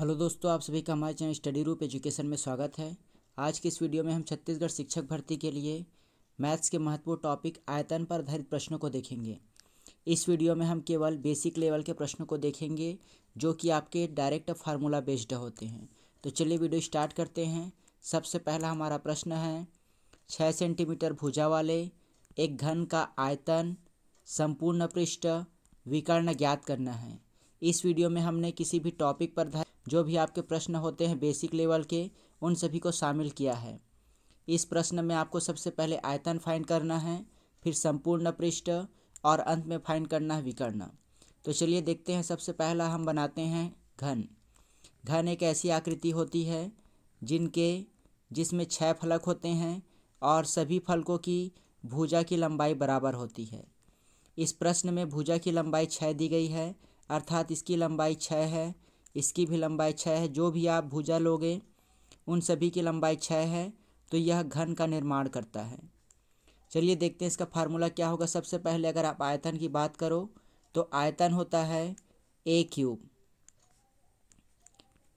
hello दोस्तों आप सभी का हमारे चैनल स्टडी रूप एजुकेशन में स्वागत है आज के इस वीडियो में हम छत्तीसगढ़ शिक्षक भर्ती के लिए मैथ्स के महत्वपूर्ण टॉपिक आयतन पर आधारित प्रश्नों को देखेंगे इस वीडियो में हम केवल बेसिक लेवल के प्रश्नों को देखेंगे जो कि आपके डायरेक्ट फार्मूला बेस्ड होते हैं तो चलिए वीडियो स्टार्ट करते हैं सबसे पहला हमारा प्रश्न है छः सेंटीमीटर भुजा वाले एक घन का आयतन संपूर्ण पृष्ठ विकर्ण ज्ञात करना है इस वीडियो में हमने किसी भी टॉपिक पर जो भी आपके प्रश्न होते हैं बेसिक लेवल के उन सभी को शामिल किया है इस प्रश्न में आपको सबसे पहले आयतन फाइंड करना है फिर संपूर्ण पृष्ठ और अंत में फाइंड करना है विकर्ण तो चलिए देखते हैं सबसे पहला हम बनाते हैं घन घन एक ऐसी आकृति होती है जिनके जिसमें छः फलक होते हैं और सभी फलकों की भुजा की लंबाई बराबर होती है इस प्रश्न में भुजा की लंबाई छः दी गई है अर्थात इसकी लंबाई छः है इसकी भी लंबाई छः है जो भी आप भुजा लोगे उन सभी की लंबाई छः है तो यह घन का निर्माण करता है चलिए देखते हैं इसका फार्मूला क्या होगा सबसे पहले अगर आप आयतन की बात करो तो आयतन होता है ए क्यूब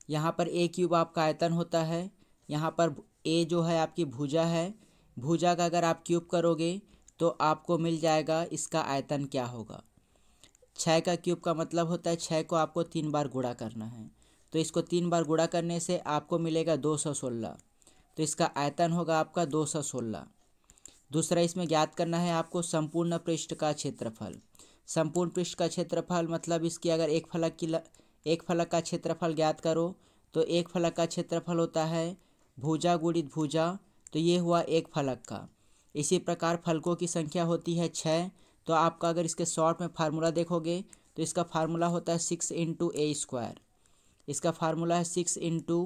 यहाँ पर ए क्यूब आपका आयतन होता है यहाँ पर ए जो है आपकी भुजा है भुजा का अगर आप क्यूब करोगे तो आपको मिल जाएगा इसका आयतन क्या होगा छः का क्यूब का मतलब होता है छः को आपको तीन बार गुड़ा करना है तो इसको तीन बार गुड़ा करने से आपको मिलेगा दो सौ सोलह तो इसका आयतन होगा आपका दो सौ सोलह दूसरा इसमें ज्ञात करना है आपको संपूर्ण पृष्ठ का क्षेत्रफल संपूर्ण पृष्ठ का क्षेत्रफल मतलब इसकी अगर एक फलक की ल, एक फलक का क्षेत्रफल ज्ञात करो तो एक फलक का क्षेत्रफल होता है भुजा गुणित भुजा तो ये हुआ एक फलक का इसी प्रकार फलकों की संख्या होती है छः तो आपका अगर इसके शॉर्ट में फार्मूला देखोगे तो इसका फार्मूला होता है सिक्स इंटू ए स्क्वायर इसका फार्मूला है सिक्स इंटू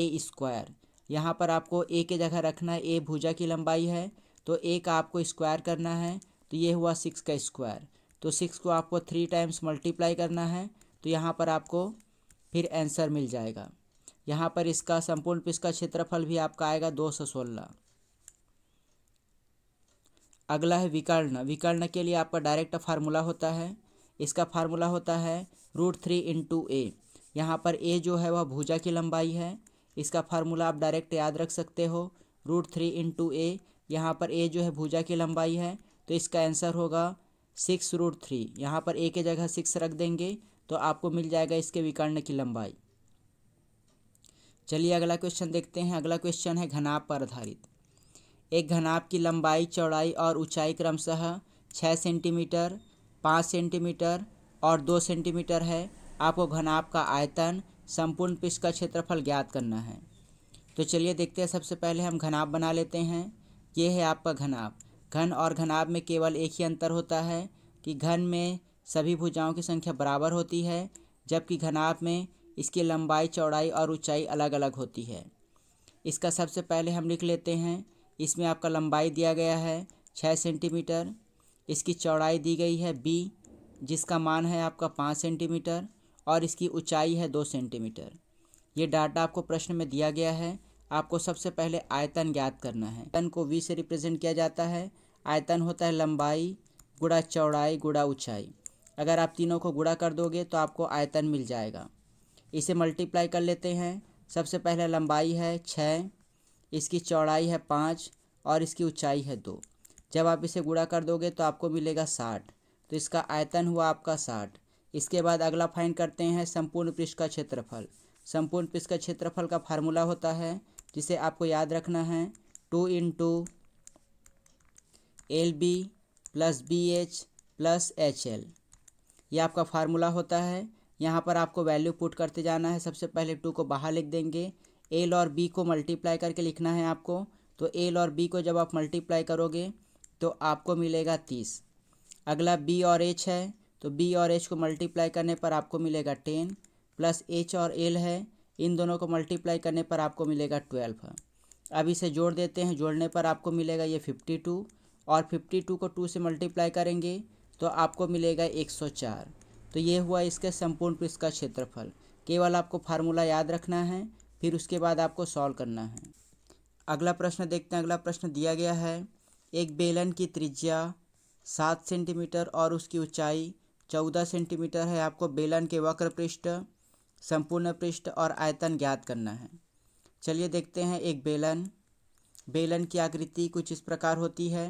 ए स्क्वायर यहाँ पर आपको ए के जगह रखना है ए भुजा की लंबाई है तो ए का आपको स्क्वायर करना है तो ये हुआ सिक्स का स्क्वायर तो सिक्स को आपको थ्री टाइम्स मल्टीप्लाई करना है तो यहाँ पर आपको फिर आंसर मिल जाएगा यहाँ पर इसका संपूर्ण पिस का क्षेत्रफल भी आपका आएगा दो सौ सोलह अगला है विकर्ण विकर्ण के लिए आपका डायरेक्ट फार्मूला होता है इसका फार्मूला होता है रूट थ्री इंटू ए यहाँ पर ए जो है वह भुजा की लंबाई है इसका फार्मूला आप डायरेक्ट याद रख सकते हो रूट थ्री इंटू ए यहाँ पर ए जो है भुजा की लंबाई है तो इसका आंसर होगा सिक्स रूट थ्री यहाँ पर ए के जगह सिक्स रख देंगे तो आपको मिल जाएगा इसके विकर्ण की लंबाई चलिए अगला क्वेश्चन देखते हैं अगला क्वेश्चन है घनाभ पर आधारित एक घनाभ की लंबाई चौड़ाई और ऊंचाई क्रमशः छः सेंटीमीटर पाँच सेंटीमीटर और दो सेंटीमीटर है आपको घनाभ का आयतन संपूर्ण पिश का क्षेत्रफल ज्ञात करना है तो चलिए देखते हैं सबसे पहले हम घनाभ बना लेते हैं ये है आपका घनाभ घन और घनाभ में केवल एक ही अंतर होता है कि घन में सभी भुजाओं की संख्या बराबर होती है जबकि घनाभ में इसकी लंबाई चौड़ाई और ऊंचाई अलग अलग होती है इसका सबसे पहले हम लिख लेते हैं इसमें आपका लंबाई दिया गया है छः सेंटीमीटर इसकी चौड़ाई दी गई है बी जिसका मान है आपका पाँच सेंटीमीटर और इसकी ऊंचाई है दो सेंटीमीटर ये डाटा आपको प्रश्न में दिया गया है आपको सबसे पहले आयतन ज्ञात करना है आयतन को वी से रिप्रेजेंट किया जाता है आयतन होता है लंबाई गुड़ा चौड़ाई गुड़ा ऊंचाई अगर आप तीनों को गुड़ा कर दोगे तो आपको आयतन मिल जाएगा इसे मल्टीप्लाई कर लेते हैं सबसे पहले लंबाई है छः इसकी चौड़ाई है पाँच और इसकी ऊंचाई है दो जब आप इसे गुड़ा कर दोगे तो आपको मिलेगा साठ तो इसका आयतन हुआ आपका साठ इसके बाद अगला फाइन करते हैं संपूर्ण पृष्ठ का क्षेत्रफल संपूर्ण पृष्ठ का क्षेत्रफल का फार्मूला होता है जिसे आपको याद रखना है two in two L B plus B H plus H L ये आपका फार्मूला होता है यहाँ पर आपको वैल्यू पुट करते जाना है सबसे पहले टू को बाहर लिख देंगे एल और बी को मल्टीप्लाई करके लिखना है आपको तो एल और बी को जब आप मल्टीप्लाई करोगे तो आपको मिलेगा तीस अगला बी और एच है तो बी और एच को मल्टीप्लाई करने पर आपको मिलेगा टेन प्लस एच और एल है इन दोनों को मल्टीप्लाई करने पर आपको मिलेगा ट्वेल्व अब इसे जोड़ देते हैं जोड़ने पर आपको मिलेगा ये फिफ्टी टू और फिफ्टी टू को टू से मल्टीप्लाई करेंगे तो आपको मिलेगा एक सौ चार तो ये हुआ इसके संपूर्ण पृष्ठ का क्षेत्रफल केवल आपको फार्मूला याद रखना है फिर उसके बाद आपको सॉल्व करना है अगला प्रश्न देखते हैं अगला प्रश्न दिया गया है एक बेलन की त्रिज्या सात सेंटीमीटर और उसकी ऊंचाई चौदह सेंटीमीटर है आपको बेलन के वक्र पृष्ठ संपूर्ण पृष्ठ और आयतन ज्ञात करना है चलिए देखते हैं एक बेलन बेलन की आकृति कुछ इस प्रकार होती है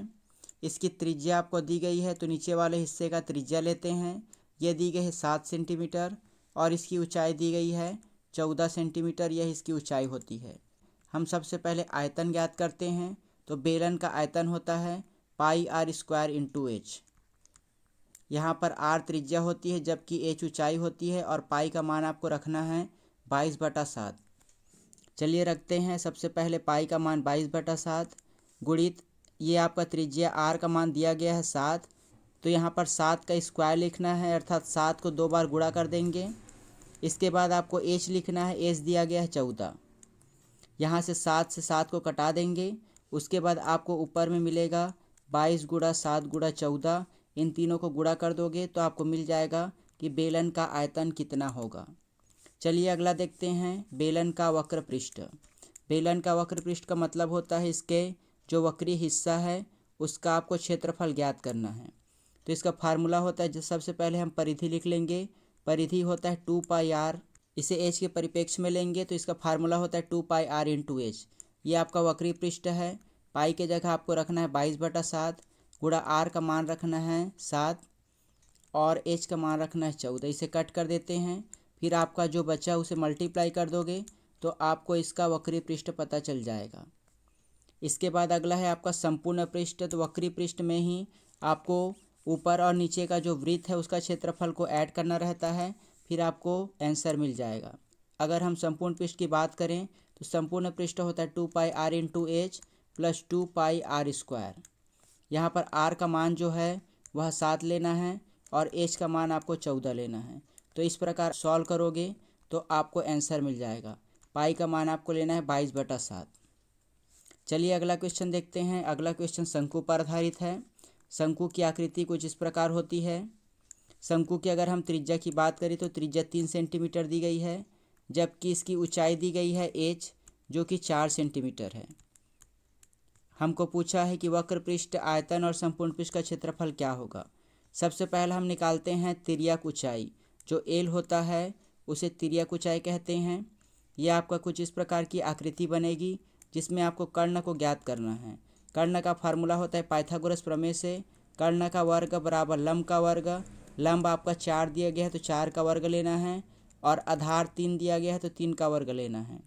इसकी त्रिज्या आपको दी गई है तो नीचे वाले हिस्से का त्रिज्या लेते हैं ये दी गई है सात सेंटीमीटर और इसकी ऊंचाई दी गई है चौदह सेंटीमीटर यह इसकी ऊंचाई होती है हम सबसे पहले आयतन ज्ञात करते हैं तो बेलन का आयतन होता है pi R square into H यहाँ पर आर त्रिज्या होती है जबकि एच ऊंचाई होती है और पाई का मान आपको रखना है बाईस बटा सात चलिए रखते हैं सबसे पहले पाई का मान बाईस बटा सात गुणित ये आपका त्रिज्या आर का मान दिया गया है सात तो यहाँ पर सात का स्क्वायर लिखना है अर्थात सात को दो बार गुड़ा कर देंगे इसके बाद आपको एच लिखना है एच दिया गया है चौदह यहाँ से सात से सात को कटा देंगे उसके बाद आपको ऊपर में मिलेगा बाईस गुड़ा सात गुड़ा चौदह इन तीनों को गुड़ा कर दोगे तो आपको मिल जाएगा कि बेलन का आयतन कितना होगा चलिए अगला देखते हैं बेलन का वक्र पृष्ठ बेलन का वक्र पृष्ठ का मतलब होता है इसके जो वक्री हिस्सा है उसका आपको क्षेत्रफल ज्ञात करना है तो इसका फार्मूला होता है सबसे पहले हम परिधि लिख लेंगे परिधि होता है टू पाई आर इसे एच के परिप्रेक्ष्य में लेंगे तो इसका फार्मूला होता है two pi R in two H ये आपका वक्री पृष्ठ है पाई के जगह आपको रखना है बाईस बटा सात गुड़ा आर का मान रखना है सात और एच का मान रखना है चौदह इसे कट कर देते हैं फिर आपका जो बचा उसे मल्टीप्लाई कर दोगे तो आपको इसका वक्री पृष्ठ पता चल जाएगा इसके बाद अगला है आपका संपूर्ण पृष्ठ तो वक्री पृष्ठ में ही आपको ऊपर और नीचे का जो वृत्त है उसका क्षेत्रफल को ऐड करना रहता है फिर आपको आंसर मिल जाएगा अगर हम संपूर्ण पृष्ठ की बात करें तो संपूर्ण पृष्ठ होता है two pi R in two H plus two pi R square यहाँ पर आर का मान जो है वह सात लेना है और एच का मान आपको चौदह लेना है तो इस प्रकार सॉल्व करोगे तो आपको आंसर मिल जाएगा पाई का मान आपको लेना है बाईस बटा सात चलिए अगला क्वेश्चन देखते हैं अगला क्वेश्चन शंकु पर आधारित है शंकु की आकृति कुछ इस प्रकार होती है शंकु की अगर हम त्रिज्या की बात करें तो त्रिज्या तीन सेंटीमीटर दी गई है जबकि इसकी ऊंचाई दी गई है एच जो कि चार सेंटीमीटर है हमको पूछा है कि वक्र पृष्ठ आयतन और संपूर्ण पृष्ठ का क्षेत्रफल क्या होगा सबसे पहला हम निकालते हैं तिरक ऊंचाई जो एल होता है उसे तिरक ऊंचाई कहते हैं यह आपका कुछ इस प्रकार की आकृति बनेगी जिसमें आपको कर्ण को ज्ञात करना है कर्ण का फार्मूला होता है पाइथागोरस प्रमेय से कर्ण का वर्ग बराबर लंब का वर्ग लंब आपका चार दिया गया है तो चार का वर्ग लेना है और आधार तीन दिया गया है तो तीन का वर्ग लेना है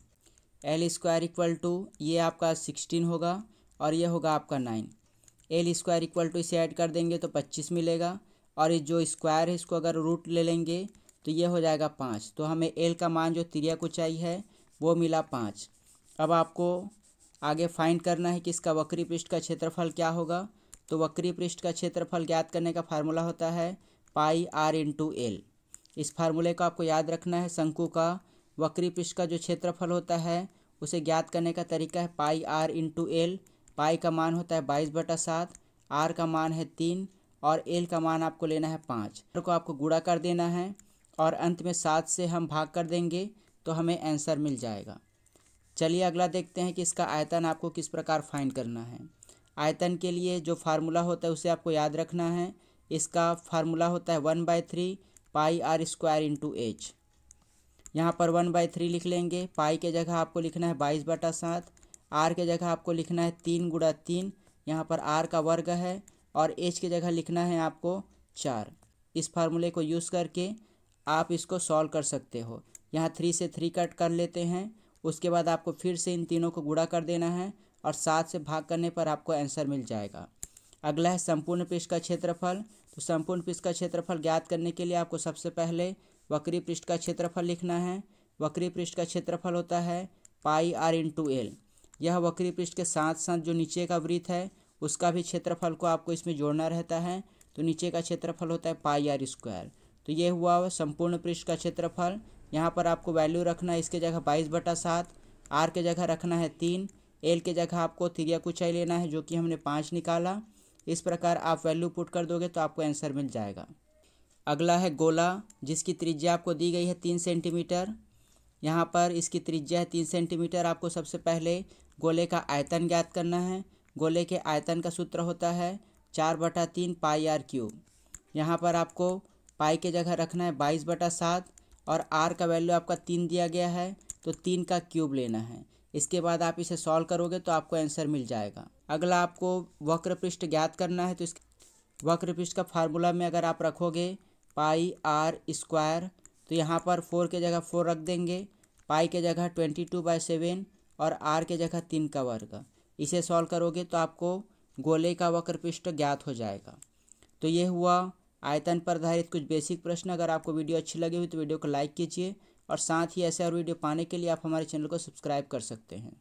एल स्क्वायर इक्वल टू ये आपका सिक्सटीन होगा और ये होगा आपका nine L square equal to इसे ऐड कर देंगे तो पच्चीस मिलेगा और ये जो स्क्वायर है इसको अगर रूट ले लेंगे तो ये हो जाएगा पाँच तो हमें एल का मान जो त्रिया को चाहिए है वो मिला पाँच अब आपको आगे फाइंड करना है कि इसका वक्री पृष्ठ का क्षेत्रफल क्या होगा तो वक्री पृष्ठ का क्षेत्रफल ज्ञात करने का फार्मूला होता है पाई आर इंटू एल इस फार्मूले को आपको याद रखना है शंकु का वक्री पृष्ठ का जो क्षेत्रफल होता है उसे ज्ञात करने का तरीका है pi R into L pi का मान होता है बाईस बटा सात आर का मान है तीन और एल का मान आपको लेना है पाँच आर तो को आपको गुड़ा कर देना है और अंत में सात से हम भाग कर देंगे तो हमें आंसर मिल जाएगा चलिए अगला देखते हैं कि इसका आयतन आपको किस प्रकार फाइंड करना है आयतन के लिए जो फार्मूला होता है उसे आपको याद रखना है इसका फार्मूला होता है one by three pi R square into H यहाँ पर वन बाई थ्री लिख लेंगे पाई के जगह आपको लिखना है बाईस बटा सात आर के जगह आपको लिखना है तीन गुड़ा तीन यहाँ पर आर का वर्ग है और एच के जगह लिखना है आपको चार इस फार्मूले को यूज़ करके आप इसको सॉल्व कर सकते हो यहाँ थ्री से थ्री कट कर लेते हैं उसके बाद आपको फिर से इन तीनों को गुड़ा कर देना है और सात से भाग करने पर आपको आंसर मिल जाएगा अगला है संपूर्ण पृष्ठ का क्षेत्रफल तो संपूर्ण पृष्ठ का क्षेत्रफल ज्ञात करने के लिए आपको सबसे पहले वक्री पृष्ठ का क्षेत्रफल लिखना है वक्री पृष्ठ का क्षेत्रफल होता है pi R in two L यह वक्री पृष्ठ के साथ साथ जो नीचे का वृत्त है उसका भी क्षेत्रफल को आपको इसमें जोड़ना रहता है तो नीचे का क्षेत्रफल होता है पाई आर स्क्वायर तो ये हुआ संपूर्ण पृष्ठ का क्षेत्रफल यहाँ पर आपको वैल्यू रखना है इसके जगह बाईस बटा सात आर के जगह रखना है तीन एल के जगह आपको तिरिया कुचाई लेना है जो कि हमने पाँच निकाला इस प्रकार आप वैल्यू पुट कर दोगे तो आपको आंसर मिल जाएगा अगला है गोला जिसकी त्रिज्या आपको दी गई है तीन सेंटीमीटर यहाँ पर इसकी त्रिज्या है तीन सेंटीमीटर आपको सबसे पहले गोले का आयतन ज्ञात करना है गोले के आयतन का सूत्र होता है चार बटा तीन पाई आर क्यूब यहाँ पर आपको पाई के जगह रखना है बाईस बटा सात और आर का वैल्यू आपका तीन दिया गया है तो तीन का क्यूब लेना है इसके बाद आप इसे सॉल्व करोगे तो आपको आंसर मिल जाएगा अगला आपको वक्र पृष्ठ ज्ञात करना है तो इस वक्र पृष्ठ का फार्मूला में अगर आप रखोगे पाई आर स्क्वायर तो यहाँ पर फोर के जगह फोर रख देंगे पाई के जगह ट्वेंटी टू बाई सेवन और आर के जगह तीन का वर्ग इसे सॉल्व करोगे तो आपको गोले का वक्र पृष्ठ ज्ञात हो जाएगा तो ये हुआ आयतन पर आधारित कुछ बेसिक प्रश्न अगर आपको वीडियो अच्छी लगी हुई तो वीडियो को लाइक कीजिए और साथ ही ऐसे और वीडियो पाने के लिए आप हमारे चैनल को सब्सक्राइब कर सकते हैं